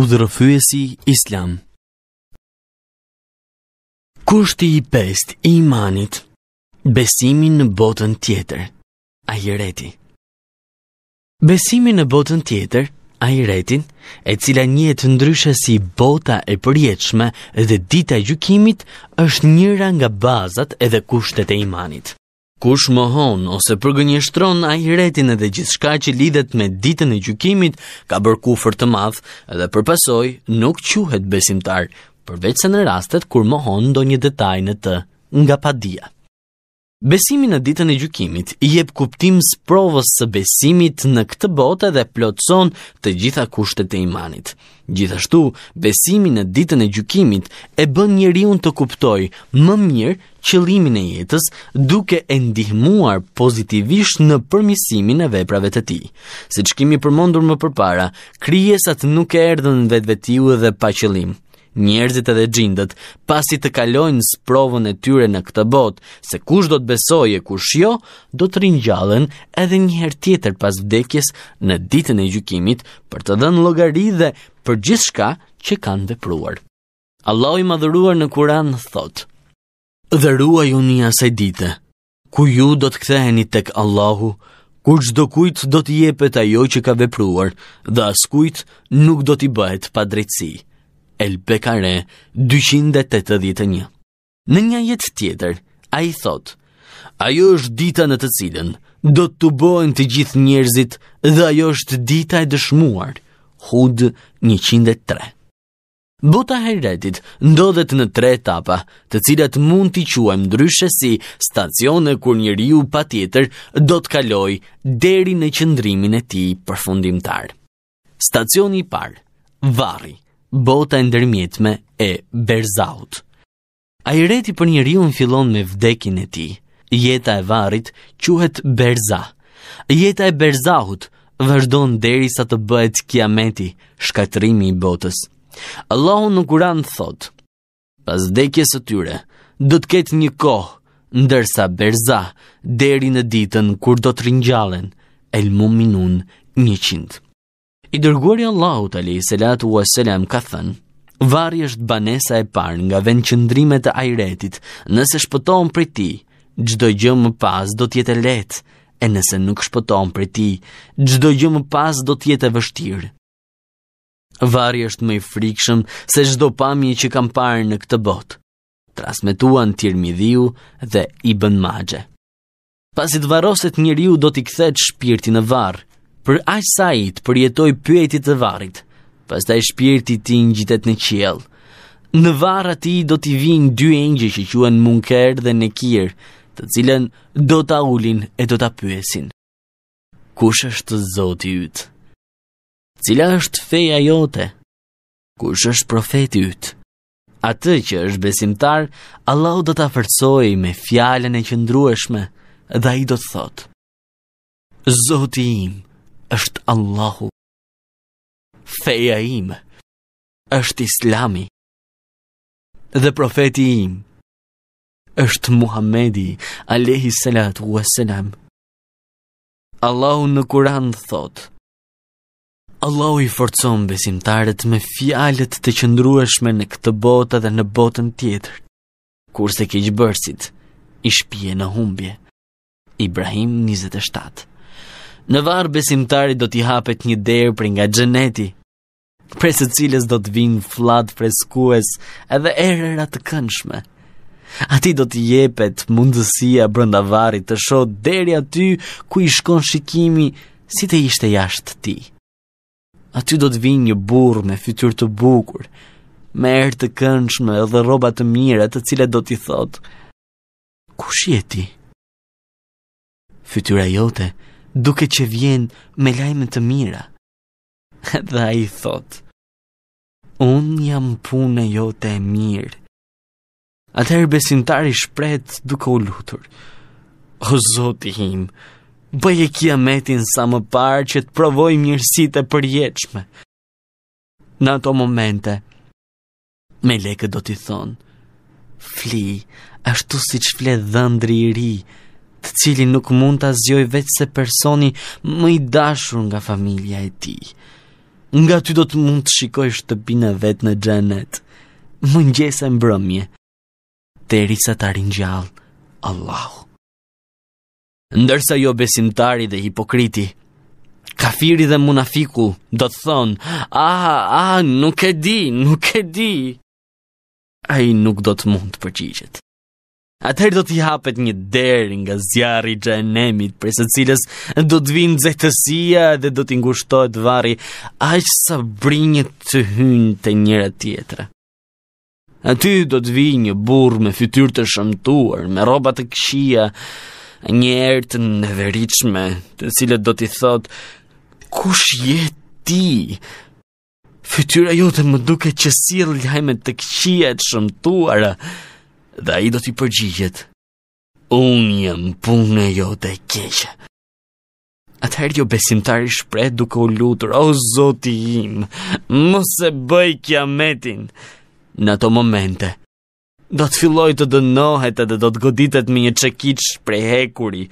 Udhërëfyesi Islam Kushti i pest i imanit Besimin në botën tjetër A i reti Besimin në botën tjetër A i retin E cila një të ndryshë si bota e përjetshme Dhe dita gjukimit është njëra nga bazat edhe kushtet e imanit Kush mohon ose përgënjeshtron a i retin edhe gjithshka që lidhet me ditën e gjukimit, ka bërë kufër të madhë edhe përpasoj nuk quhet besimtar, përveç se në rastet kur mohon do një detaj në të nga padia. Besimi në ditën e gjykimit i jep kuptim sprovës së besimit në këtë botë dhe plotson të gjitha kushtet e imanit. Gjithashtu, besimi në ditën e gjykimit e bën njeriu të kuptojë më mirë qëllimin e jetës duke e ndihmuar pozitivisht në përmirësimin e veprave të tij. Siç kemi përmendur më parë, krijesat nuk e erdhën vetvetiu dhe pa qëllim njerëzit edhe gjindët, pasi të kalojnë provën e tyre në këtë botë, se kush do të besojë, kush jo, do të ringjallen edhe një herë tjetër pas vdekjes në ditën e gjykimit për të dhënë llogari dhe për gjithçka që kanë vepruar. Allahu i madhëruar në Kur'an thotë: "Dhe ruaj uni asaj dite, ku ju do të ktheheni tek Allahu, kur çdo kujt do t'i jepet ajo që ka vepruar, dhe askujt nuk do t'i bëhet pa drejtsi. El Bekare 281. Në një jetë tjetër, a i thot, ajo është dita në të cilën, do të bojnë të gjithë njerëzit dhe ajo është dita e dëshmuar, hud 103. Bota heretit ndodhet në tre etapa, të cilat mund t'i quajmë ndryshe si stacione kur njeriu patjetër do të deri në qëndrimin e tij përfundimtar. Stacioni i parë, varri bota e ndërmjetme e berzaut. A i reti për një riu në filon me vdekin e ti, jeta e varit quhet berza. Jeta e berzaut vërdon deri sa të bëhet kiameti, shkatrimi i botës. Allahu në kuran thot, pas vdekjes së tyre, do të ketë një kohë, ndërsa berza, deri në ditën kur do të rinjallen, el mu minun një qindë. I dërguari Allahu të lejë selatu wa selam ka thënë, Vari është banesa e parë nga vendqëndrimet e ajretit, nëse shpëton për ti, çdo gjë më pas do të jetë letë, e nëse nuk shpëton për ti, çdo gjë më pas do tjetë e vështirë. Vari është më i frikshëm se gjdo pami që kam parë në këtë botë, trasmetuan Tirmidhiu dhe Ibn Majah. Pasi të varroset njeriu do t'i kthehet shpirti në varr, për aq sa i të përjetoj pyetit të varrit, pastaj shpirti i në gjithet në qiell. Në varr aty do t'i vinë dy engje që quhen Munker dhe Nekir, të cilën do ta ulin e do ta pyesin. Kush është Zoti yt? Cila është feja jote? Kush është profeti yt? Atë që është besimtar, Allahu do ta forcojë me fjalën e qëndrueshme dhe ai do të thotë: Zoti im, është Allahu. Feja im është Islami. Dhe profeti im është Muhamedi alayhi salatu wassalam. Allahu në Kur'an thotë: Allahu i forcon besimtarët me fjalët të qëndrueshme në këtë botë dhe në botën tjetër. Kurse keqbërësit i shpije në humbje. Ibrahim 27 Në varë besimtari do t'i hapet një derë për nga gjeneti, se cilës do t'vinë flatë freskues edhe erëra të kënshme. A ti do t'i jepet mundësia brënda varit të shodë deri aty, ku i shkon shikimi si të ishte jashtë ti. A ty do t'i vinë një burë me fytyr të bukur, me erë të kënshme edhe robat të mire të cilët do t'i thotë. Ku shi e ti? fytyra jote, duke që vjen me lajme të mira. Dhe a i thot, unë jam punë e jote e mirë. Atëherë besimtari shpret duke u lutur. O zoti him, bëj e kia metin sa më parë që të provoj mirësit e përjeqme. Në ato momente, me leke do t'i thonë, fli, ashtu si që fle dhëndri i ri, të cilin nuk mund ta zgjoj vetë se personi më i dashur nga familja e tij. Nga ty do të mund të shikoj shtëpinë vet në xhenet. Më ngjese mbrëmje. Derisa ta rinjallë Allahu. Ndërsa jo besimtari dhe hipokriti, kafiri dhe munafiku do të thonë, a, a, nuk e di, nuk e di. A i nuk do të mund të përgjigjet. Atëherë do t'i hapet një derë nga zjarri i xhenemit, për së cilës do të vinë nxehtësia dhe do t'i ngushtohet varri aq sa brinjë të hyjnë te njëra tjetra. Aty do të vi një burë me fytyrë të shëmtuar, me roba të këshia, një erë të nëveriqme, të cilët do t'i thotë, kush jetë ti? Fytyra jo të më duke që si e të këshia të shëmtuara dhe a i do t'i përgjigjet, unë jem punë jo dhe keqë. Atëherë jo besimtari shpre duke u lutur, o zoti im, mos e bëj kiametin. Në ato momente, do të filloj të dënohet edhe do të goditet me një qekic shprej hekuri.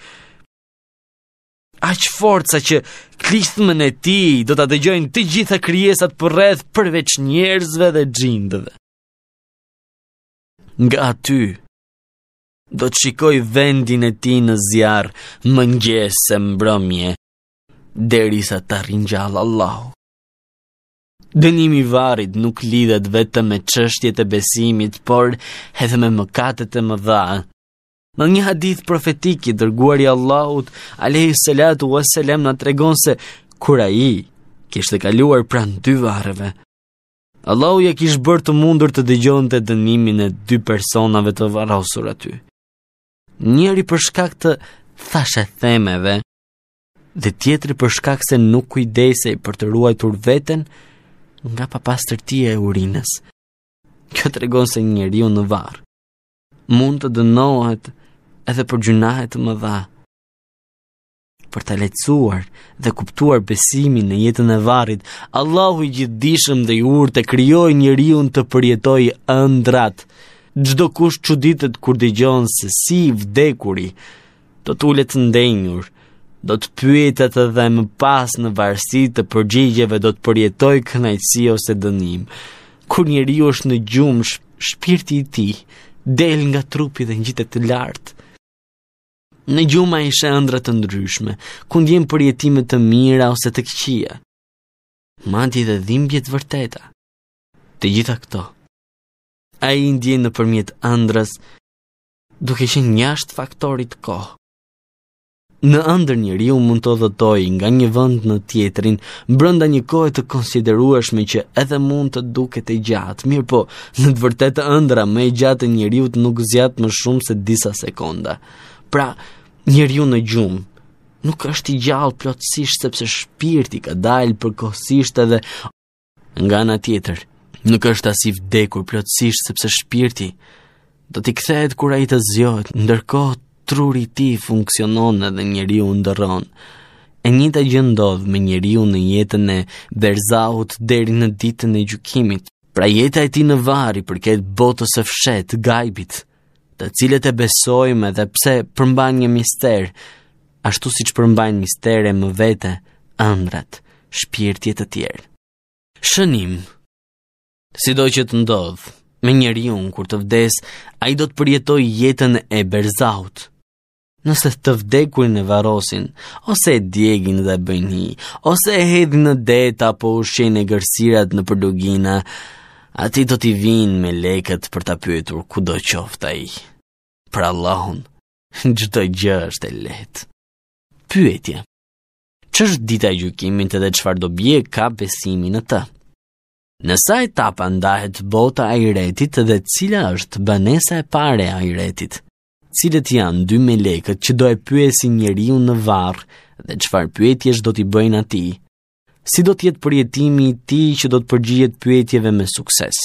Aq forca që klistëmën e ti do të dëgjojnë të gjitha kryesat për përveç njerëzve dhe gjindëve nga aty. Do të shikoj vendin e ti në zjarë, më ngjesë e mbrëmje, deri sa të rinjallë Allahu. Dënimi varit nuk lidhet vetëm me qështjet e besimit, por edhe me mëkatet e më dha. Në një hadith profetik i dërguar i Allahut, alehi salatu wa selam në tregon se kura i kishtë kaluar pranë dy varëve, Allahu ja kishë bërë të mundur të dëgjohën të dënimin e dy personave të varosur aty. Njëri për shkak të thashe themeve, dhe tjetri për shkak se nuk kujdesej për të ruajtur veten nga papastërtia e urinës. Kjo të regon se njeri unë në varë. Mund të dënohet edhe për gjunahet më dha për ta lecuar dhe kuptuar besimin në jetën e varrit. Allahu i gjithdijshëm dhe i urtë krijoi njeriu të përjetojë ëndrat. Çdo kush çuditet kur dëgjon se si i vdekuri do t'ulet të ndenjur, do të pyetet edhe më pas në varsi të përgjigjeve do të përjetoj kënaqësi ose dënim. Kur njeriu është në gjumsh, shpirti i tij del nga trupi dhe ngjitet të lartë. Në gjuma ishe ëndra të ndryshme, ku ndjen përjetime të mira ose të këqija. Mandi dhe dhimbje të vërteta. Të gjitha këto. A i ndjen në përmjet ëndrës, duke shenë njasht faktorit kohë. Në ëndër një riu mund të dhëtoj nga një vënd në tjetërin, brënda një kohë të konsiderueshme që edhe mund të duket e gjatë, mirë po, në të vërtetë ëndra me më gjatë një riu të nuk zjatë më shumë se disa sekonda pra njeriu në gjumë nuk është i gjallë plotësisht sepse shpirti ka dalë përkohësisht edhe nga ana tjetër nuk është as i vdekur plotësisht sepse shpirti do t'i kthehet kur ai të zgjohet ndërkohë truri i tij funksionon edhe njeriu ndërron E njëta gjë ndodh me njeriu në jetën e Berzaut deri në ditën e gjykimit. Pra jeta e tij në vari përket botës së fshehtë, gajbit të cilët e besojmë dhe pse përmban një mister, ashtu si që përmban mistere më vete, andrat, shpirtjet të tjerë. Shënim Si do që të ndodhë, me njeri unë kur të vdes, a i do të përjetoj jetën e berzaut. Nëse të vdekurin e varosin, ose e djegin dhe bëjni, ose e hedhin në det apo ushqen e gërsirat në përdugina, ati do t'i vinë me leket për t'a pyetur ku do qofta i për Allahun, gjdo gjë është e letë. Pyetje, që është dita e gjukimit edhe qëfar do bje ka besimi në të? Nësa etapa ndahet bota a i retit dhe cila është banesa e pare a i retit? Cilët janë dy me lekët që do e pyesi njeri unë në varë dhe qëfar pyetjesh do t'i bëjnë ati? Si do t'jetë përjetimi ti që do të pyetjeve me sukses?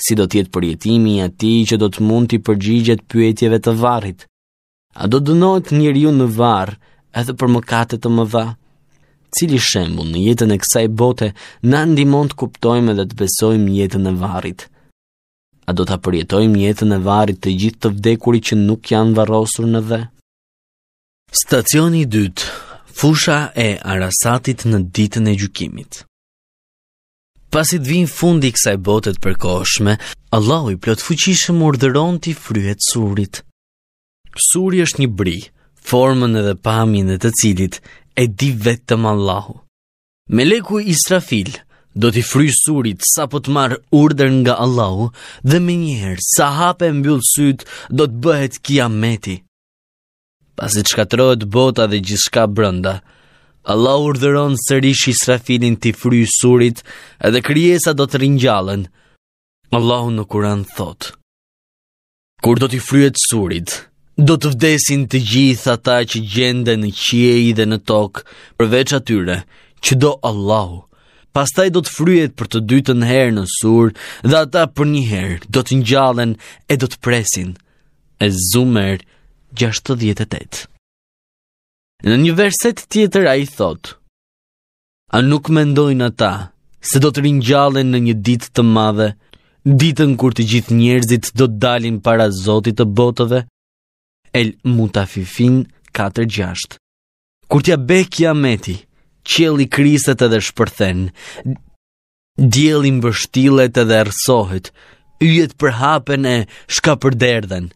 si do tjetë përjetimi i ati që do të mund të i përgjigjet pyetjeve të varit. A do dënojt njëri ju në varë edhe për mëkatet të më dha? Cili shembu në jetën e kësaj bote na ndimon të kuptojmë edhe të besojmë jetën e varit? A do të përjetojmë jetën e varit të gjithë të vdekuri që nuk janë varosur në dhe? Stacioni 2. Fusha e arasatit në ditën e gjukimit pasi të vinë fundi kësaj botet për koshme, Allahu i plot fuqishëm urdhëron ti fryhet surit. Suri është një bri, formën edhe pamin e të cilit e di vetëm Allahu. Meleku Israfil do t'i fry surit sa po të urder nga Allahu dhe me njerë sa hape mbyllë syt do të bëhet kiameti. Pas e të shkatrojët bota dhe gjithë brënda, Allah urderon sërish i srafilin të fry surit edhe kryesa do të rinjallën. Allah në kuran thot. Kur do të fryet surit, do të vdesin të gjithë ata që gjende në qie i dhe në tokë përveç atyre që do Allah. Pastaj do të fryet për të dytën herë në sur dhe ata për një herë do të njallën e do të presin. E zumer 68. Në një verset tjetër a i thot A nuk mendojnë ata se do të rinjallin në një ditë të madhe Ditën kur të gjithë njerëzit do të dalin para Zotit të botëve El Mutafifin 4.6 Kur t'ja bekja meti, qeli kriset edhe shpërthen Djelin bështilet edhe rësohet Yjet përhapen e shka për përderdhen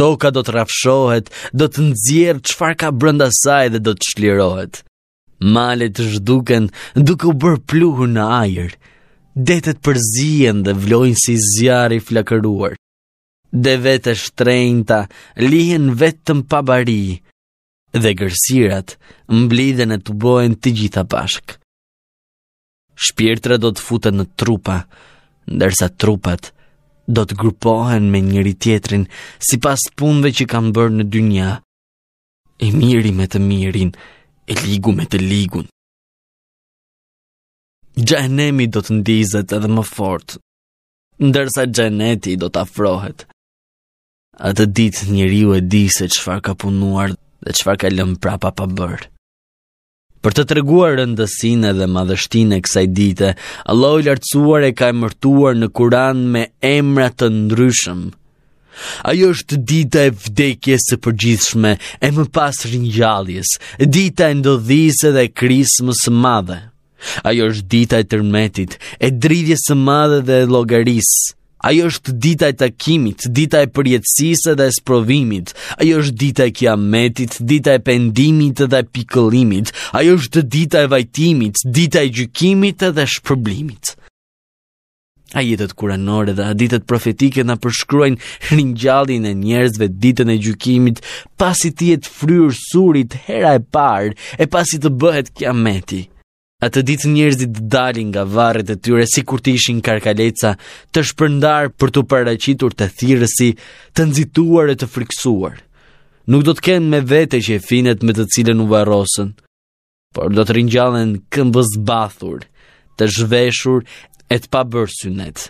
toka do të rafshohet, do të nxjerr çfarë ka brenda saj dhe do të çlirohet. Malet zhduken duke u bërë pluhur në ajër. Detet përzien dhe vlojnë si zjarri flakëruar. Dhe vetë e shtrejnëta lihen vetëm pa bari dhe gërsirat mblidhen e të bojnë të gjitha bashk. Shpirtra do të futën në trupa, ndërsa trupat do të grupohen me njëri tjetrin si pas punve që kam bërë në dynja. E miri me të mirin, e ligu me të ligun. Gjahenemi do të ndizet edhe më fort, ndërsa gjaheneti do të afrohet. A të ditë njëri u e di se qëfar ka punuar dhe qëfar ka lëmë prapa pa bërë. Për të treguar rëndësinë dhe madhështinë e kësaj dite, Allahu i lartësuar e ka emërtuar në Kur'an me emra të ndryshëm. Ajo është dita e vdekjes së përgjithshme, e më pas ringjalljes, dita e ndodhisë dhe krismës së madhe. Ajo është dita e tërmetit, e dridhjes së madhe dhe e logaris, Ajo është dita e takimit, dita e përjetësisë dhe e sprovimit. Ajo është dita e kiametit, dita e pendimit dhe e pikëllimit. Ajo është dita e vajtimit, dita e gjykimit dhe shpërblimit. A jetët kuranore dhe a ditët profetike në përshkruajnë rinjallin e njerëzve ditën e gjykimit, pasi ti e të fryrë surit hera e parë e pasi të bëhet kiameti. A të ditë njerëzit dalin nga varet e tyre si kur të ishin karkaleca, të shpërndar për të paracitur të thirësi, të nzituar e të friksuar. Nuk do të kenë me vete që e finet me të cilën u varosën, por do të rinjallën këmbës bathur, të zhveshur e të pa bërë synet.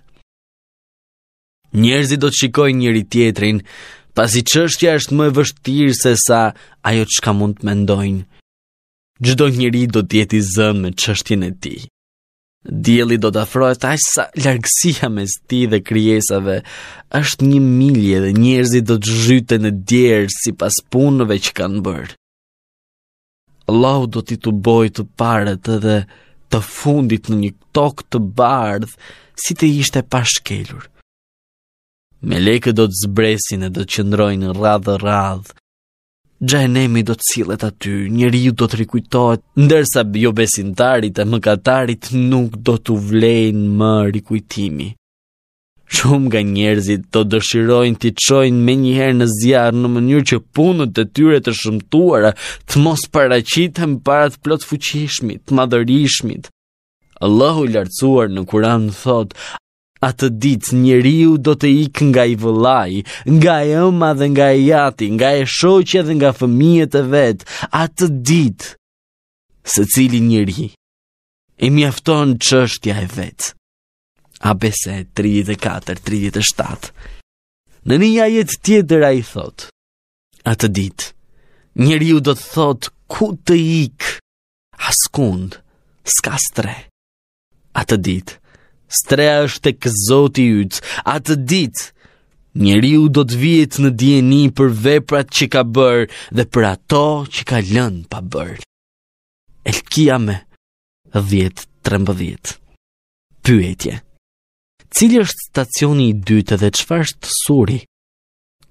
Njerëzit do të shikojnë njëri tjetrin, pasi qështja është më e vështirë se sa ajo që ka mund të mendojnë gjdo njëri do tjeti zëm me qështjen e ti. Djeli do të afrojë të ashtë sa lërgësia me sti dhe kryesave, është një milje dhe njerëzi do të zhyte në djerë si pas punëve që kanë bërë. Allahu do t'i të boj të paret edhe të fundit në një tok të bardhë si të ishte pashkelur. Me leke do të zbresin e do të qëndrojnë radhë radhë gjahenemi do të cilet aty, njëri ju do të rikujtojt, ndërsa jo besintarit e mëkatarit nuk do të vlejnë më rikujtimi. Shumë nga njerëzit do dëshirojnë të qojnë me njëherë në zjarë në mënyrë që punët të tyre të shëmtuara të mos paracitëm parat plot fuqishmit, të madhërishmit. Allahu i lartësuar në Kur'an thot: A të ditë njëriu do të ikë nga i vëllai, nga e oma dhe nga e jati, nga e shoqja dhe nga fëmijet e vetë, a të ditë se cili njëri i mjafton që e vetë, a bese 34-37, në një ajet tjetër a i thot, a të ditë njëriu do të thot ku të ikë, Askund, s'ka s'tre, a të ditë strea është të këzoti ytë, atë ditë, njeri u do të vjetë në djeni për veprat që ka bërë dhe për ato që ka lënë pa bërë. Elkia me dhjetë trembëdhjet. Pyetje. Cili është stacioni i dytë dhe qëfar është suri?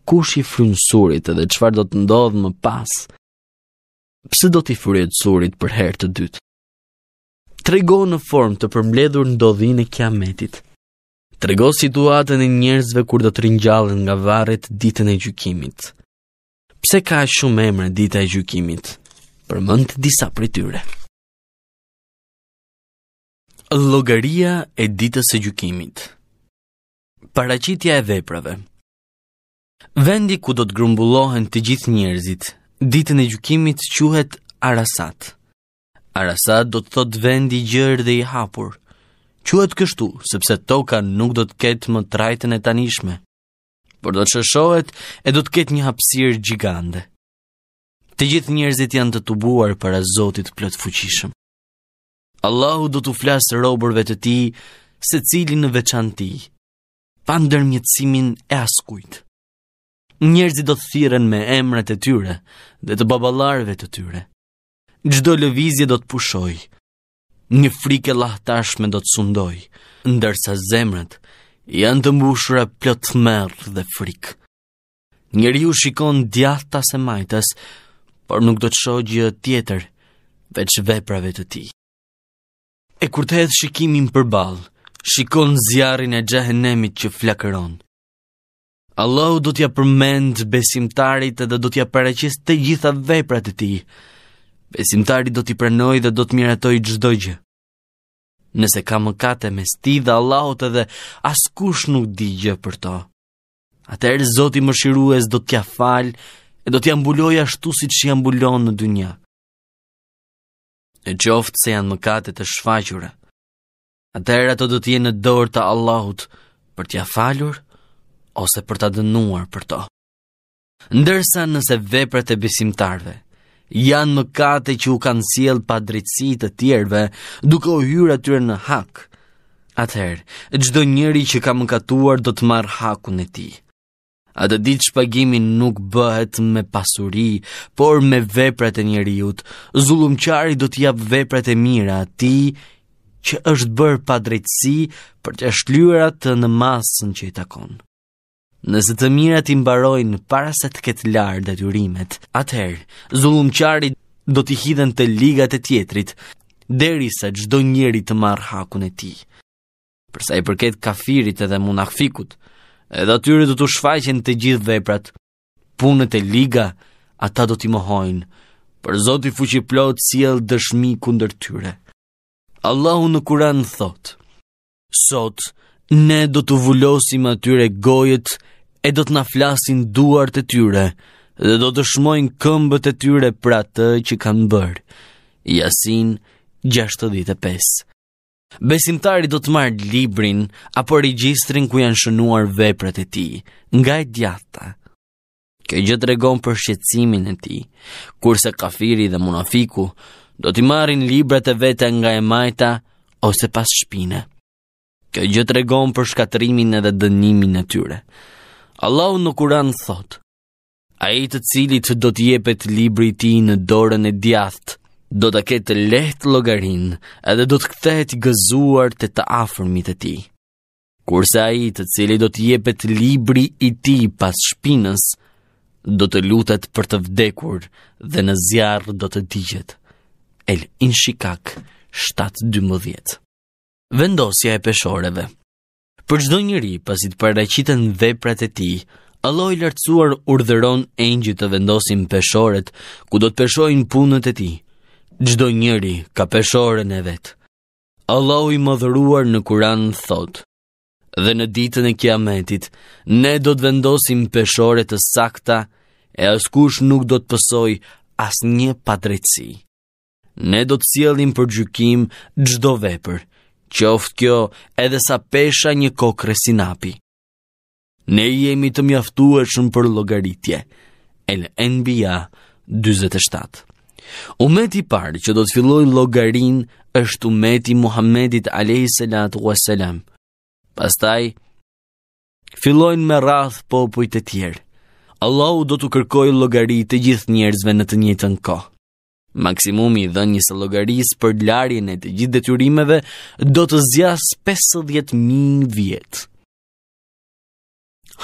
Kush i frunë surit dhe qëfar do të ndodhë më pasë? Pse do t'i fryet surit për herë të dytë? trego në form të përmbledhur në e kiametit. Trego situatën e njerëzve kur do të rinjallën nga varet ditën e gjukimit. Pse ka shumë emre dita e gjukimit? Për mënd të disa për tyre. Logaria e ditës e gjukimit Paracitja e veprave Vendi ku do të grumbullohen të gjithë njerëzit, ditën e gjukimit quhet arasatë. Arasat do të thot vend i gjerë dhe i hapur. Quhet kështu sepse toka nuk do të ketë më trajten e tanishme, por do të shëshohet e do të ketë një hapësirë gjigande. Të gjithë njerëzit janë të tubuar para Zotit plot fuqishëm. Allahu do t'u flasë robërve të tij, secili në ti, pa ndërmjetësimin e askujt. Njerëzit do të thiren me emrat e tyre dhe të baballarëve të tyre gjdo lëvizje do të pushoj, një frike lahtashme do të sundoj, ndërsa zemrët janë të mbushra plët merë dhe frikë. Njëri u shikon djathtas e majtas, por nuk do të shohë gjë tjetër veç veprave të tij. E kur të hedh shikimin përballë, shikon zjarrin e xhehenemit që flakëron. Allahu do t'ja përmend besimtarit edhe do t'ja paraqes të gjitha veprat e tij besimtari do t'i prenoj dhe do t'miratoj gjdo gjë. Nëse ka mëkate me sti dhe Allahot edhe askush nuk di gjë për to. Atëherë Zoti Mëshirues do t'ja falj e do t'ja mbuloj ashtu siç i mbulon në dynjë. E qoftë se janë mëkate të shfaqura, atëherë ato do të jenë në dorë të Allahut për t'ja faljur ose për ta dënuar për to. Ndërsa nëse veprat e besimtarve, janë më kate që u kanë siel pa drejtësi të tjerve, duke o hyrë atyre në hak. Atëherë, gjdo njëri që ka më katuar do të marë haku në ti. A të ditë shpagimin nuk bëhet me pasuri, por me veprat e njëriut, zulum qari do jap veprat e mira ati që është bërë pa drejtësi për të ashtlyra në masën që i takonë. Nëse të mirat i mbarojnë para se të ketë larë detyrimet, atëherë zullumqarit do t'i hidhen të ligat e tjetrit, derisa çdo njeri të marr hakun e tij. Për sa i përket kafirit edhe munafikut, edhe atyre do t'u shfaqen të gjithë veprat. Punët e liga ata do t'i mohojnë. Për Zoti fuqi plot sjell dëshmi kundër tyre. Allahu në Kur'an thot: Sot ne do të vullosim atyre gojët e do të na flasin duart e tyre dhe do të shmojnë këmbët e tyre për atë që kanë bërë. Yasin 65. Besimtari do të marrë librin apo regjistrin ku janë shënuar veprat e tij nga e djatha. Kjo gjë tregon për shqetësimin e tij. Kurse kafiri dhe munafiku do të marrin librat e vete nga e majta ose pas shpine. Kjo gjë tregon për shkatrimin edhe dënimin e tyre. Allahu në kuran thot, a i të cilit do t'jepet libri ti në dorën e djathët, do t'a ketë lehtë logarin edhe do t'kthet gëzuar të të afërmit e ti. Kurse a i të cili do t'jepet libri i ti pas shpinës, do të lutet për të vdekur dhe në zjarë do të digjet. El Inshikak 7.12 Vendosja e peshoreve Për çdo njeri pasi të paraqiten veprat e tij, Allah i lartësuar urdhëron engjë të vendosin peshoret ku do të peshojnë punët e tij. Çdo njeri ka peshorën e vet. Allah i madhëruar në Kur'an thot: "Dhe në ditën e Kiametit, ne do të vendosim peshore të sakta e askush nuk do të pësoj asnjë padrejtësi. Ne do të sielin për gjykim çdo vepër, qoftë kjo edhe sa pesha një kokre sinapi. Ne jemi të shumë për llogaritje. El NBA 47. Umeti i parë që do të fillojë llogarin është umeti Muhamedit a.s. wassalam. Pastaj fillojnë me radh popujt e tjerë. Allahu do të kërkojë logaritë të gjithë njerëzve në të njëjtën kohë. Maksimumi i dhënjes së llogarisë për larjen e të gjithë detyrimeve do të zgjas 50000 vjet.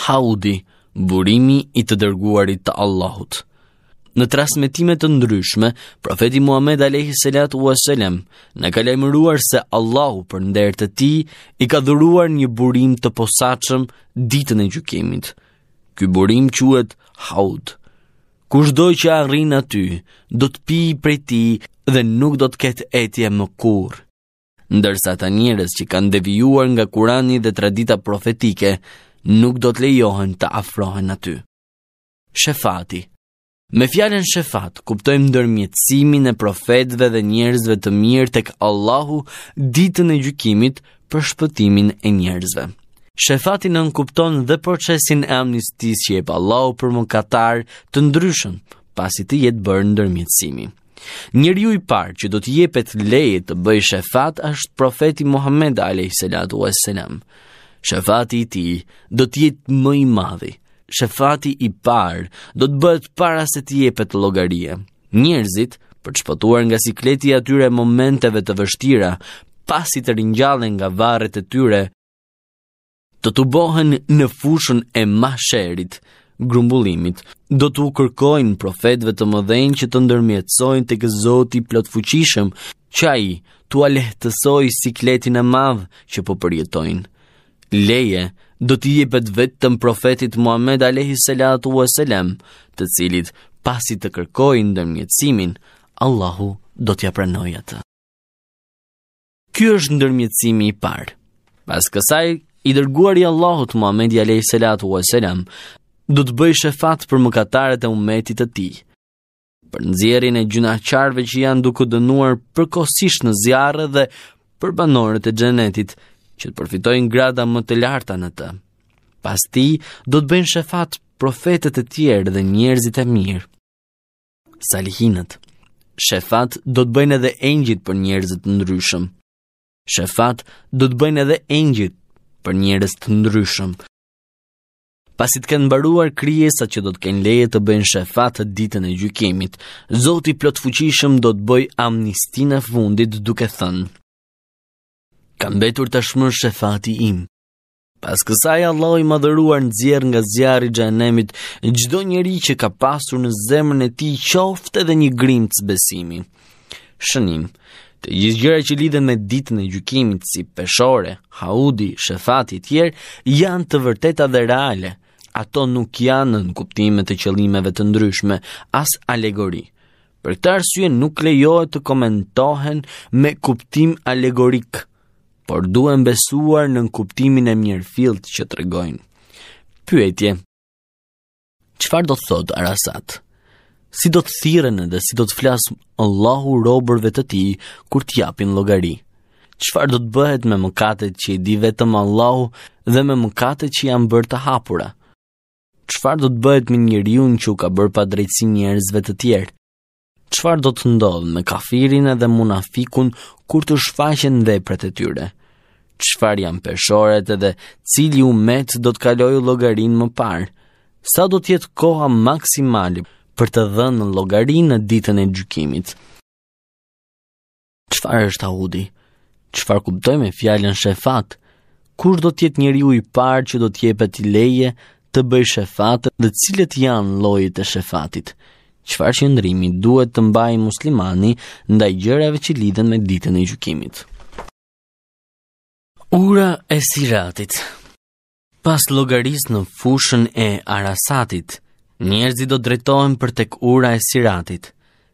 Haudi, burimi i të dërguarit të Allahut. Në transmetime të ndryshme, profeti Muhammed alayhi salatu wa na ka lajmëruar se Allahu për nder të tij i ka dhuruar një burim të posaçëm ditën e gjykimit. Ky burim quhet Haud doj që arrin aty, do të pi prej ti dhe nuk do të ketë etje më kur. Ndërsa ta njërës që kanë devijuar nga kurani dhe tradita profetike, nuk do të lejohen të afrohen aty. Shefati Me fjallën shefat, kuptojmë ndërmjetësimin e profetve dhe njerëzve të mirë tek Allahu ditën e gjykimit për shpëtimin e njerëzve shefati në nënkupton dhe procesin e amnistis që e pa lau për më katar të ndryshën, pasi të jetë bërë në Njëri u i parë që do të jepet leje të bëjë shefat është profeti Muhammed a.s. Shefati i ti do të jetë më i madhi. Shefati i parë do të bëhet para se të jepet logarie. Njerëzit për të shpotuar nga sikleti atyre momenteve të vështira, pasi të rinjallën nga varet e tyre, do të bohen në fushën e masherit, grumbullimit. Do të kërkojnë profetve të mëdhen që të ndërmjetësojnë të këzoti plot fuqishëm, që a i të alehtësoj si kletin e madhë që po përjetojnë. Leje do t'i jepet vetëm profetit Muhammed Alehi Selatu wa Selam, të cilit pasi të kërkojnë ndërmjetësimin, Allahu do t'ja pranoj atë. Ky është ndërmjetësimi i parë. Pas kësaj, i dërguar i Allahut Muhammed i Alej wa salam, do të bëj shefat për mëkatarët e umetit të ti. Për nëzjerin e gjunaqarve që janë duke dënuar përkosisht në zjarë dhe për banorët e gjenetit që të përfitojnë grada më të larta në të. Pas ti, do të bëjnë shefat profetet e tjerë dhe njerëzit e mirë. Salihinët Shefat do të bëjnë edhe engjit për njerëzit në ndryshëm. Shefat do të bëjnë edhe engjit për njerëz të ndryshëm. Pasi të kanë mbaruar krijesat që do të kenë leje të bëjnë shefat ditën e gjykimit, Zoti plotfuqishëm plot fuqishëm do të bëj amnistinë e fundit duke thënë: Kam mbetur tashmë shefati im. Pas kësaj Allah i madhëruar në zjerë nga zjarë i gjenemit, gjdo njeri që ka pasur në zemën e ti qoftë edhe një grimë të zbesimi. Shënim, Të gjithë gjëra që lidhen me ditën e gjykimit, si peshore, haudi, shefati e tjerë, janë të vërteta dhe reale. Ato nuk janë në kuptime të qëllimeve të ndryshme, as alegori. Për këtë arsye nuk lejohet të komentohen me kuptim alegorik, por duhen besuar në kuptimin e mirëfillt që tregojnë. Pyetje. Çfarë do thotë Arasat? si do të thiren dhe si do të flasë Allahu robërve të ti kur t'japin logari. Qfar do të bëhet me mëkatet që i di vetëm Allahu dhe me mëkatet që janë bërë të hapura? Qfar do të bëhet me një që u ka bërë pa drejtësi njerëzve të tjerë? Qfar do të ndodhë me kafirin edhe munafikun kur të shfaqen dhe për të tyre? Qfar janë peshoret edhe cili u metë do të kaloj logarin më parë? Sa do të jetë koha maksimalit për të dhënë në logari në ditën e gjykimit. Qfar është Audi? Qfar kuptoj me fjallën shefat? Kush do tjetë njëri u i parë që do tjepet i leje të bëj shefatë dhe cilët janë lojit e shefatit? Qfar që ndrimi duhet të mbaj muslimani ndaj gjëreve që lidhen me ditën e gjykimit? Ura e siratit Pas logaris në fushën e arasatit, Njerëzit do drejtohen për tek ura e Siratit,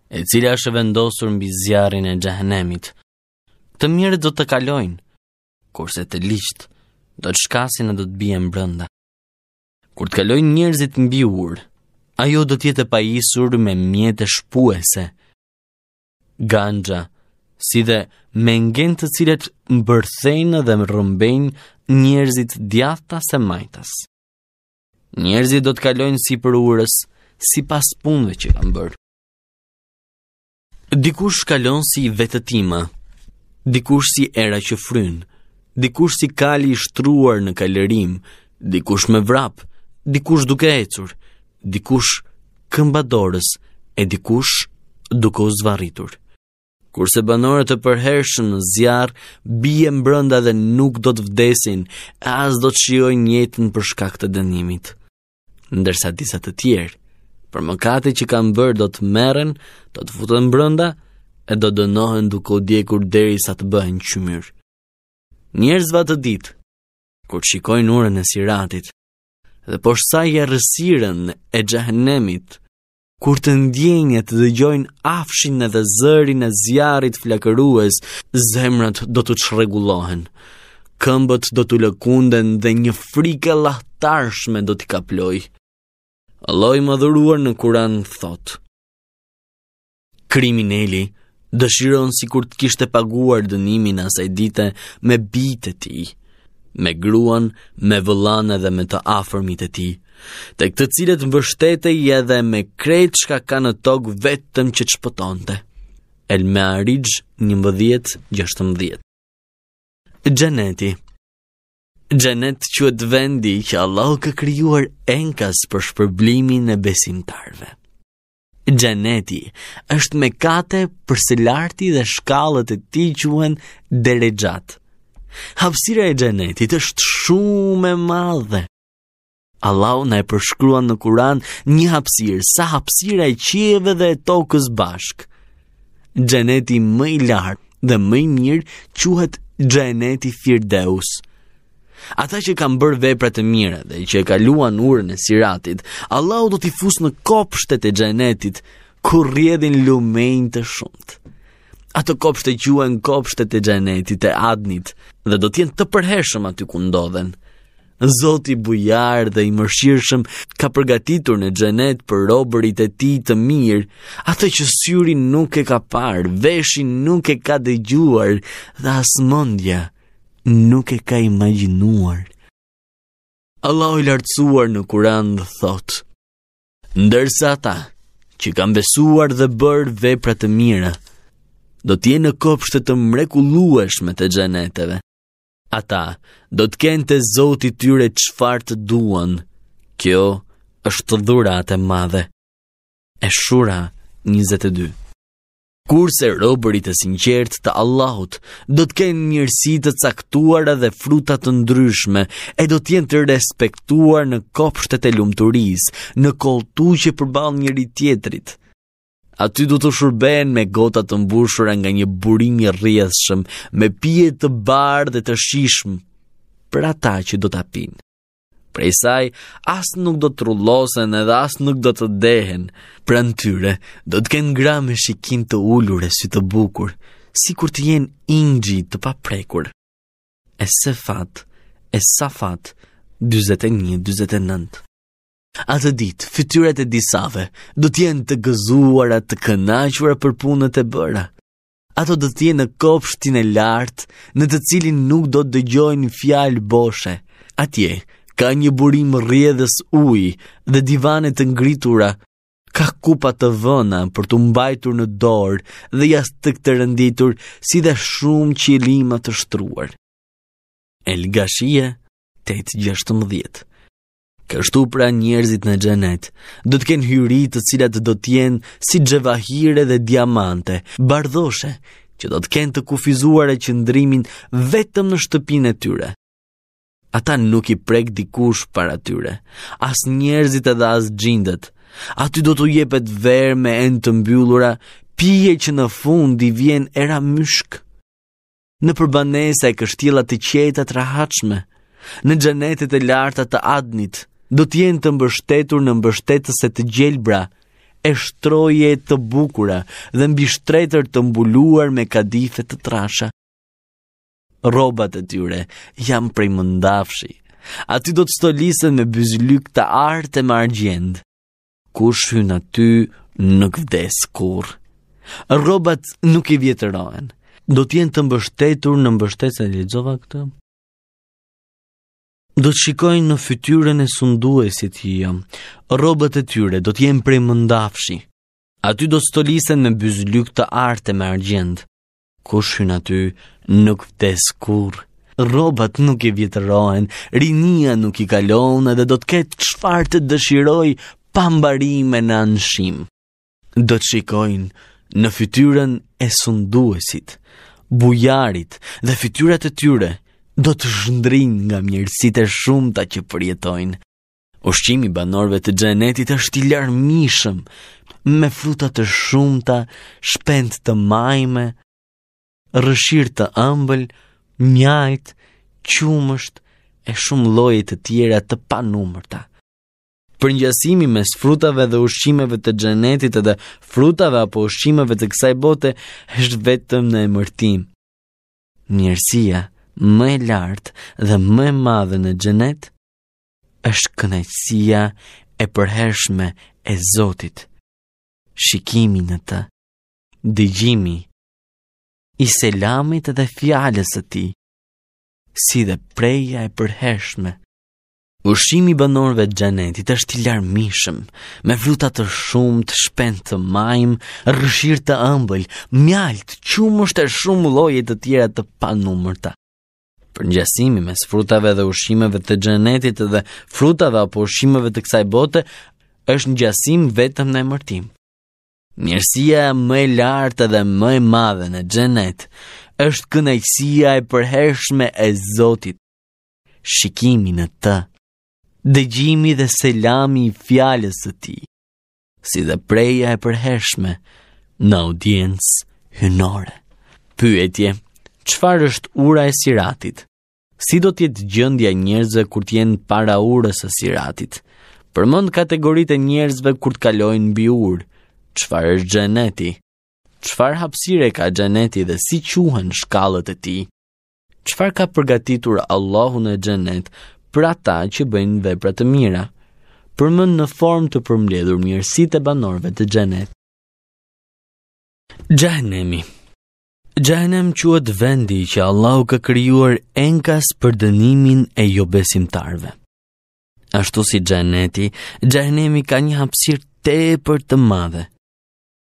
e cila është vendosur mbi zjarrin e Xhehenemit. Të mirët do të kalojnë, kurse të ligjt do të shkasin e do të bien brenda. Kur të kalojnë njerëzit mbi ur, ajo do të jetë pajisur me mjete shpuese. Ganja, si dhe mengen të cilët mbërthejnë dhe mrrëmbejnë njerëzit djathtas e majtas njerëzit do të kalojnë si për urës, si pas punëve që kanë bërë. Dikush kalon si vetëtima, dikush si era që frynë, dikush si kali i shtruar në kalerim, dikush me vrap, dikush duke ecur, dikush këmba dorës e dikush duke u zvarritur. Kurse banorët të përhershën në zjarë, bie mbrënda dhe nuk do të vdesin, as do të shijojnë jetën për shkak të dënimit ndërsa disa të tjerë për mëkate që kanë bërë do të merren, do të futen brenda e do dënohen duke u djegur derisa të bëhen qymyr. Njerëzva të ditë, kur shikojnë urën e Siratit dhe poshtë saj e rësiren e Xhehenemit, kur të ndjenjë të dëgjojnë afshin e dhe zërin e zjarrit flakërues, zemrat do të çrregullohen. Këmbët do të lëkunden dhe një frikë lahtarshme do t'i kaplojë. Allah i madhuruar në kuran thot. Krimineli dëshiron si kur të kishte paguar dënimin asaj dite me bitë të ti, me gruan, me vëllane dhe me të afërmit e ti, të këtë cilët më vështete i edhe me krejt shka ka në tokë vetëm që të shpëtonte. El Marij, një mbëdhjet, gjështë mbëdhjet. Gjeneti, Gjenet që të vendi që Allah ka kryuar enkas për shpërblimin e besimtarve. Gjeneti është me kate për larti dhe shkallët e ti quen deregjat. Hapsira e gjenetit është shumë e madhe. Allahu na e përshkruan në Kur'an një hapësirë sa hapësira e qieve dhe e tokës bashk. Xheneti më i lartë dhe më i mirë quhet Xheneti Firdeus. Ata që kanë bërë vepra të mira dhe që e kaluan urën e Siratit, Allahu do t'i fusë në kopshtet e Xhenetit ku rrjedhin lumej të shumtë. Ato kopshte quhen kopshtet e Xhenetit e Adnit dhe do të jenë të përhershëm aty ku ndodhen. Zoti bujar dhe i mëshirshëm ka përgatitur në xhenet për robërit e tij të mirë, atë që syri nuk e ka parë, veshin nuk e ka dëgjuar dhe as mendja nuk e ka imaginuar. Allah i lartësuar në kuran dhe thot, ndërsa ta që kam besuar dhe bërë vepra të mira, do t'je në kopshtë të mrekulluesh me të gjeneteve. Ata do t'ken të zoti tyre qfar të duan, kjo është dhurat e madhe. E shura 22 Kurse robërit e sinqert të Allahut do të kenë mirësi të caktuara dhe fruta të ndryshme, e do të jenë të respektuar në kopshtet e lumturisë, në kolltu që përball njëri tjetrit. Aty do të shurben me gota të mbushura nga një burim i rrjedhshëm, me pije të bardhë dhe të shishëm për ata që do ta pinë. Prej saj, as nuk do të rullosen edhe as nuk do të dehen. Pra në tyre, do të kenë gra me shikim të ullure si të bukur, si kur të jenë ingji të paprekur. E se fat, e sa fat, 21-29. Atë dit, fytyret e disave do të jenë të gëzuara, të kënaqura për punët e bëra. Ato do të jenë në kopshtin e lartë, në të cilin nuk do të dëgjojnë fjalë boshe. Atje, ka një burim rjedhës uj dhe divanet të ngritura, ka kupa të vëna për të mbajtur në dorë dhe jas të këtë rënditur si dhe shumë qilima të shtruar. Elgashia 8.16 Kështu pra njerëzit në gjenet, do të kenë hyri të cilat do t'jenë si gjevahire dhe diamante, bardhoshe, që do të kenë të kufizuar e qëndrimin vetëm në shtëpin e tyre. Ata nuk i prek dikush para tyre, as njerëzit edhe as gjindet. Aty do të jepet verë me enë të mbyllura, pije që në fund i vjen era myshk. Në përbanese e kështjela të qeta të rahatshme, në gjenetet e larta të adnit, do t'jen të mbështetur në mbështetës e të gjelbra, e shtroje të bukura dhe mbi shtretër të mbuluar me kadife të trasha robat e tyre jam prej mëndafshi. Aty do të stolisen me bëzlyk të artë me argjend. Kush hyn aty nuk vdes kur. Robat nuk i vjetërohen. Do të jenë të mbështetur në mbështet e lexova këtë. Do të shikojnë në fytyrën e sunduesit që jam. robat e tyre do të prej mëndafshi. Aty do stolisen me bëzlyk të artë me argjend kush hyn aty nuk vdes kur. Robat nuk i vjetërohen, rinia nuk i kalon edhe do të ketë qfar të dëshiroj pa mbarime në anshim. Do të shikojnë në fytyrën e sunduesit, bujarit dhe fytyrat e tyre do të zhndrin nga mjërësit e shumëta që përjetojnë. Ushqimi banorve të gjenetit është i larmishëm, me fruta të shumëta, shpend të majme, rëshir të ëmbël, mjajt, qumësht e shumë lojit të tjera të panumërta. Për njësimi mes frutave dhe ushqimeve të xhenetit edhe frutave apo ushqimeve të kësaj bote është vetëm në emërtim. Mirësia më e lartë dhe më e madhe në xhenet është kënaqësia e përhershme e Zotit. Shikimi në të, dëgjimi në të, i selamit dhe fjales e ti, si dhe preja e përheshme. Ushimi të gjenetit është i larmishëm, me vrutat të shumë të shpend të majmë, rëshirë të ëmbël, mjaltë, qumë është e shumë lojit të tjera të panumërta. Për njësimi mes frutave dhe ushimeve të gjenetit dhe frutave apo ushimeve të kësaj bote, është njësim vetëm në emërtim. Mirësia më e lartë dhe më e madhe në xhenet është kënaqësia e përhershme e Zotit. Shikimi në të, dëgjimi dhe selami i fjalës së Tij, si dhe preja e përhershme në audiencë hynore. Pyetje: Çfarë është ura e Siratit? Si do të jetë gjendja e njerëzve kur të jenë para urës së Siratit? Përmend kategoritë e njerëzve kur të kalojnë mbi urë qëfar është gjeneti? Qëfar hapsire ka gjeneti dhe si quhen shkallët e ti? Qëfar ka përgatitur Allahu në gjenet për ata që bëjnë vepra të mira? Përmën në form të përmledhur mirësi e banorve të gjenet. Gjahenemi Gjahenem quët vendi që Allahu ka kryuar enkas për dënimin e jo besimtarve. Ashtu si gjeneti, gjahenemi ka një hapsir te për të madhe.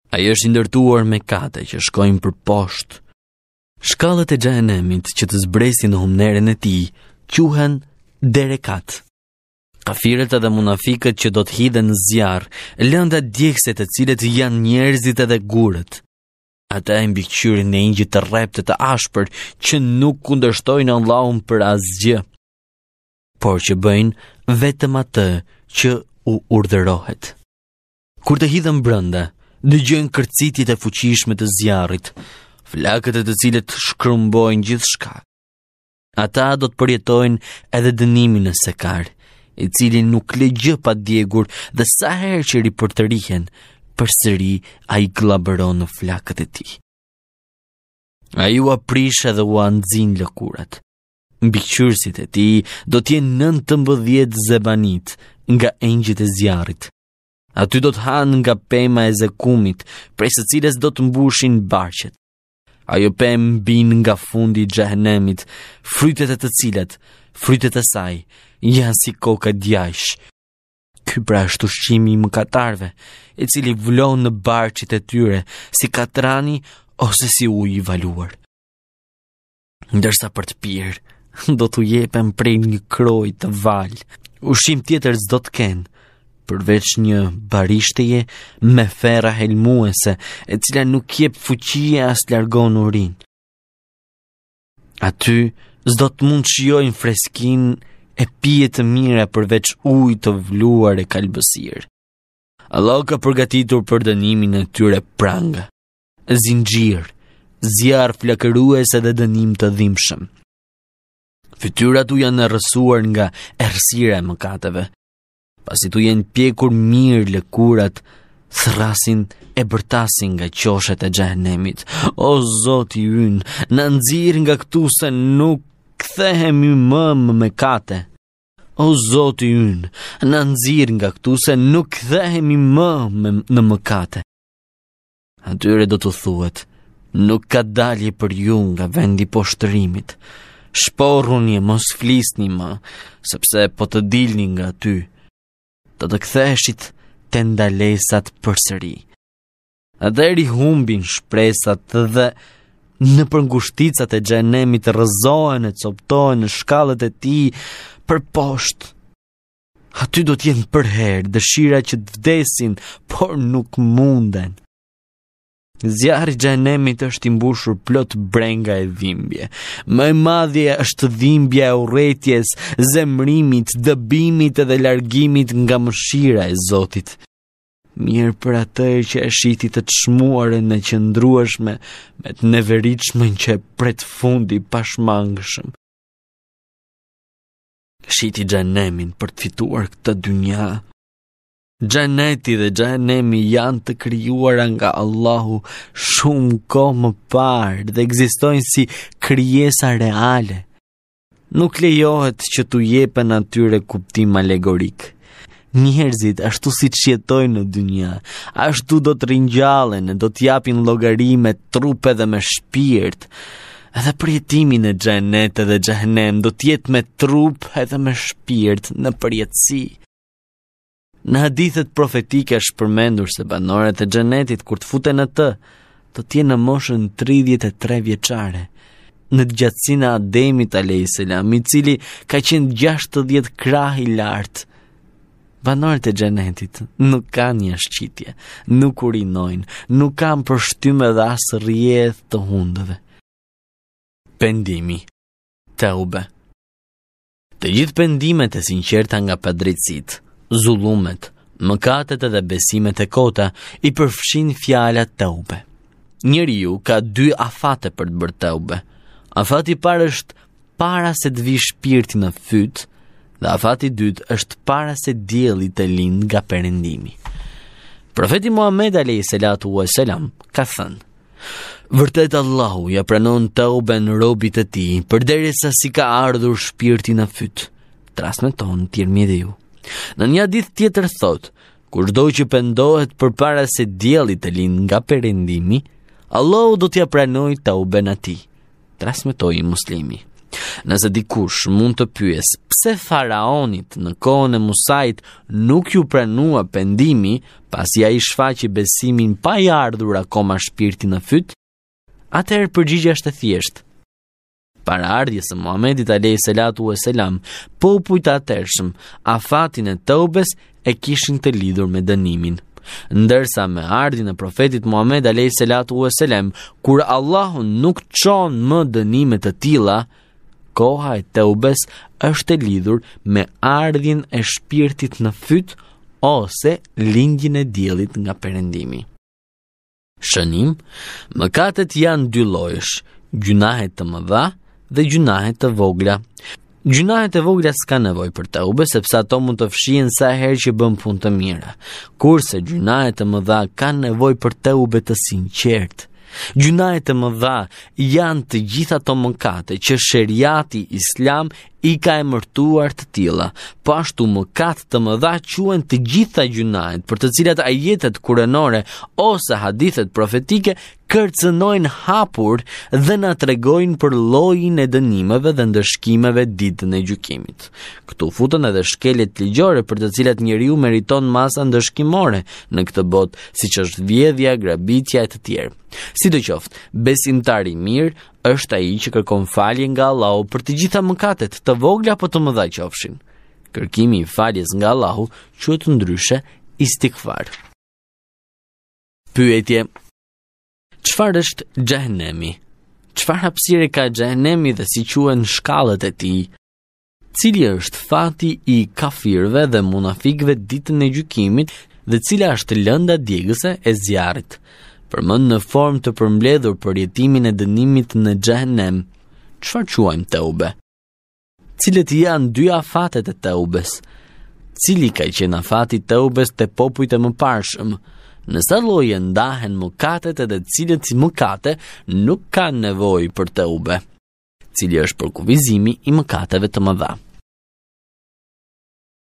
A i është ndërtuar me kate që shkojnë për poshtë. Shkallët e gjahenemit që të zbresin në humneren e ti, quhen derekat. Kafiret edhe munafikët që do të hidhen në zjarë, lënda djekset e cilet janë njerëzit edhe gurët. Ata e mbi këqyri në ingjë të reptet të ashpër që nuk kundështojnë Allahun për asgjë, por që bëjnë vetëm atë që u urdhërohet. Kur të hidhen brënda, Në gjënë kërcitit e fuqishme të zjarit, flakët e të cilët shkrumbojnë gjithë shka. Ata do të përjetojnë edhe dënimin në sekar, i cilin nuk le gjë pa djegur dhe sa herë që ri për të rihen, për sëri a i glabëron në flakët e ti. A ju aprisha dhe u anëzin lëkurat. Në bikqyrësit e ti do t'je të mbëdhjet zebanit nga engjit e zjarit, aty do të hanë nga pema e zekumit, prej së cilës do të mbushin barqet. Ajo pem bin nga fundi gjahenemit, frytet e të cilët, frytet e saj, janë si koka djajsh. Ky pra është ushqimi i katarve, i cili vlon në barqet e tyre, si katrani ose si uj i valuar. Ndërsa për të pirë, do të jepen prej një kroj të valjë, ushqim tjetër zdo të kenë, përveç një barishteje me fera helmuese, e cila nuk jep fuqie as largon urin. Aty s'do të mund shijojnë freskin e pije të mira përveç ujit të vluar e kalbësir. Allah ka përgatitur për dënimin e tyre prangë, zinxhir, zjarr flakëruese dhe dënim të dhimbshëm. Fytyrat u janë rrësuar nga errësira e mëkateve pasi tu jenë pjekur mirë lëkurat, thrasin e bërtasin nga qoshet e gjahenemit. O Zotë i ynë, në nëzirë nga këtu se nuk këthehemi më më me kate. O Zotë i ynë, në nëzirë nga këtu se nuk këthehemi më më në më kate. Atyre do të thuet, nuk ka dalje për ju nga vendi poshtërimit. Shporuni e mos flisni më, sepse po të dilni nga ty, të të këtheshit të ndalesat për sëri. Dhe rihumbin shpresat dhe në përngushticat e gjenemit rëzohen e coptohen në shkallet e ti për poshtë. Aty do t'jenë përherë dëshira që të vdesin, por nuk munden. Zjarë gjenemit është imbushur plot brenga e dhimbje Më e madhje është dhimbje e uretjes, zemrimit, dëbimit edhe largimit nga mëshira e Zotit Mirë për atër që e shiti të të në qëndrueshme Me të neveriqme në që e pret fundi pashmangëshme Shiti gjenemin për të fituar këtë dynja Gjeneti dhe gjenemi janë të kryuara nga Allahu shumë ko më parë dhe egzistojnë si kryesa reale. Nuk lejohet që tu jepe atyre kuptim alegorik. Njerëzit ashtu si që jetojnë në dynja, ashtu do të rinjallen, do të japin me trupe dhe me shpirt, edhe përjetimin e gjenete dhe gjenem do të jetë me trup edhe me shpirt në përjetësi. Në hadithet profetike është përmendur se banorët e xhenetit kur të futen në të, do të jenë në moshën 33 vjeçare në gjatësinë e Ademit a.s. i cili ka qenë 60 krah i lartë. Banorët e xhenetit nuk kanë një shqitje, nuk urinojnë, nuk kanë përshtymë dhe asë rjedh të hundëve. Pendimi Të ube Të gjithë pendimet e sinqerta nga padrejtësitë, zulumet, mëkatet edhe besimet e kota i përfshin fjalat të ube. Njëri ju ka dy afate për të bërë të ube. Afati parë është para se të vi shpirti në fytë dhe afati dytë është para se djeli të lindë nga përendimi. Profeti Muhammed a.s. ka thënë, Vërtet Allahu ja pranon të në robit e ti, përderi sa si ka ardhur shpirti në fytë, tonë tjermi dhe ju. Në një ditë tjetër thot, kur do që pëndohet për para se dielli të linë nga përendimi, Allah do t'ja pranoj t'a atij. Transmetoi ti, trasmetoj i muslimi. Nëse dikush mund të pyes, pse faraonit në kohën e musajt nuk ju pranua pëndimi, pas ja i shfa që besimin pa i ardhur akoma shpirti në fyt, atër përgjigja e thjeshtë, para ardhjes së Muhamedit alayhi salatu wa salam, popujt e atërshëm afatin e Teubes e kishin të lidhur me dënimin. Ndërsa me ardhin e profetit Muhammed alayhi salatu wa salam, kur Allahu nuk çon më dënime të tilla, koha e Teubes është e lidhur me ardhin e shpirtit në fyt ose lindjen e diellit nga perëndimi. Shënim, mëkatet janë dy llojesh: gjunahet të mëdha dhe gjunahet të vogla. Gjunahet e vogla s'ka nevoj për të ube, sepse ato mund të fshien sa her që bëm pun të mira, kurse gjunahet e më dha ka nevoj për të ube të sinqertë. Gjunahet e më dha janë të gjitha të mënkate që shëriati islam I ka e mërtuar të tila, pashtu po më katë të më quhen të gjitha gjunajt për të cilat a jetet kurenore ose hadithet profetike, kërcënojnë hapur dhe nga tregojnë për lojin e dënimeve dhe ndëshkimeve ditë në gjukimit. Këtu futën edhe shkeljet ligjore për të cilat njeriu meriton masa ndëshkimore në këtë botë, si që është vjedhja, grabitja e të tjerë. Si të qoftë, besimtari mirë, është ai që kërkon falje nga Allahu për të gjitha mëkatet, të vogla apo të mëdha që ofshin. Kërkimi i faljes nga Allahu quhet ndryshe istighfar. Pyetje: Çfarë është Xhehenemi? Çfarë hapësire ka Xhehenemi dhe si quhen shkallët e tij? Cili është fati i kafirëve dhe munafikëve ditën e gjykimit dhe cila është lënda djegëse e zjarrit? përmend në form të përmbledhur për jetimin e dënimit në gjehenem. çfarë quajmë im të ube? Cilët janë dy afatet e të ubes. Cili ka i qenë afati fatit të ubes të popujt e më parshëm? Nësa lojën ndahen mëkatet edhe cilët si mëkate nuk kanë nevoj për të ube, cili është përkuvizimi i mëkateve të më